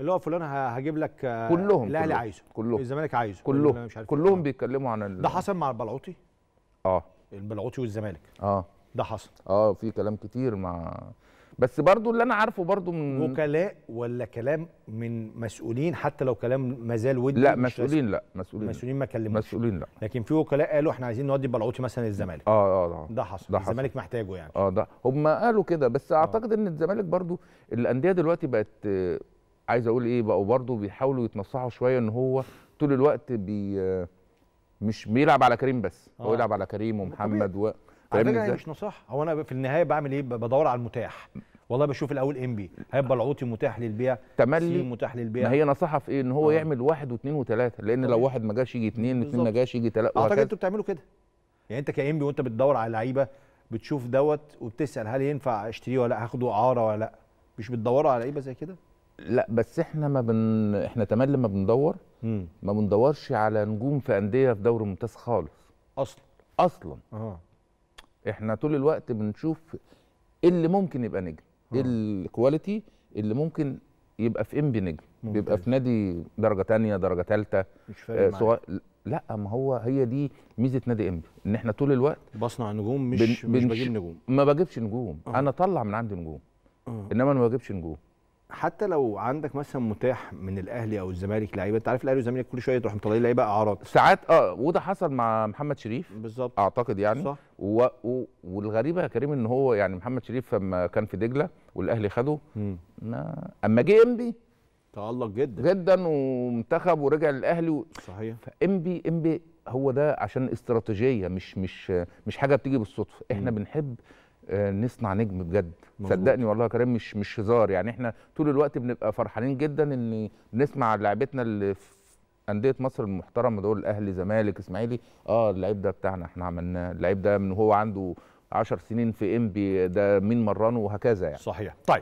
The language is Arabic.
اللي هو فلان هجيب لك آه، كلهم الاهلي عايزه كلهم الزمالك عايزه كلهم مش عارف كلهم إيه. بيتكلموا عن ده حصل مع البلعوطي اه البلعوطي والزمالك اه ده حصل اه في كلام كتير مع بس برضو اللي انا عارفه برضو من وكلاء ولا كلام من مسؤولين حتى لو كلام ما زال ودي لا مسؤولين لا مسؤولين مسؤولين ما كلموش مسؤولين لا لكن في وكلاء قالوا احنا عايزين نودي بلعوتي مثلا للزمالك آه،, اه اه ده حصل ده حصل الزمالك محتاجه يعني اه ده هم قالوا كده بس آه. اعتقد آه. ان الزمالك برضو الانديه دلوقتي بقت عايز اقول ايه بقوا برضه بيحاولوا يتنصحوا شويه ان هو طول الوقت بي مش بيلعب على كريم بس آه. هو يلعب على كريم ومحمد و على فكره يعني مش نصح هو انا في النهايه بعمل ايه بدور على المتاح والله بشوف الاول انبي هيبقى العوطي متاح للبيع تملي متاح للبيع ما هي نصيحه في ايه ان هو آه. يعمل واحد واثنين وثلاثه لان طبعا. لو واحد ما جاش يجي اثنين اثنين ما جاش يجي ثلاثه اعتقد انتوا بتعملوا كده يعني انت كانبي وانت بتدور على لعيبه بتشوف دوت وبتسال هل ينفع اشتريه ولا لا هاخده اعاره ولا لا مش بتدوروا على لعيبه زي كده لا بس احنا ما بن احنا تمام لما بندور ما بندورش على نجوم في انديه في دوري ممتاز خالص اصلا اصلا اه احنا طول الوقت بنشوف ايه اللي ممكن يبقى نجم ايه الكواليتي اللي ممكن يبقى في ام بي نجم بيبقى في نادي درجه ثانيه درجه ثالثه مش فارق آه سواء لا ما هو هي دي ميزه نادي ام بي ان احنا طول الوقت بصنع نجوم مش بن... مش بجيب نجوم ما بجيبش نجوم أوه. انا اطلع من عندي نجوم أوه. انما انا ما بجيبش نجوم حتى لو عندك مثلا متاح من الاهلي او الزمالك لعيبه انت عارف الاهلي والزمالك كل شويه تروح مطلعين لعيبه اعراض ساعات اه وده حصل مع محمد شريف بالظبط اعتقد يعني صح و... و... والغريبه يا كريم ان هو يعني محمد شريف لما كان في دجله والاهلي خده ما... اما جه امبي تالق جدا جدا ومنتخب ورجع للاهلي و... صحيح فامبي امبي هو ده عشان استراتيجيه مش مش مش حاجه بتيجي بالصدفه احنا م. بنحب آه، نصنع نجم بجد مزبوط. صدقني والله يا كريم مش مش هزار يعني احنا طول الوقت بنبقى فرحانين جدا ان نسمع لعبتنا اللي في انديه مصر المحترمه دول الاهلي زمالك اسماعيلي اه اللعيب ده بتاعنا احنا عملناه اللعيب ده من هو عنده 10 سنين في انبي ده مين مرانه وهكذا يعني صحيح طيب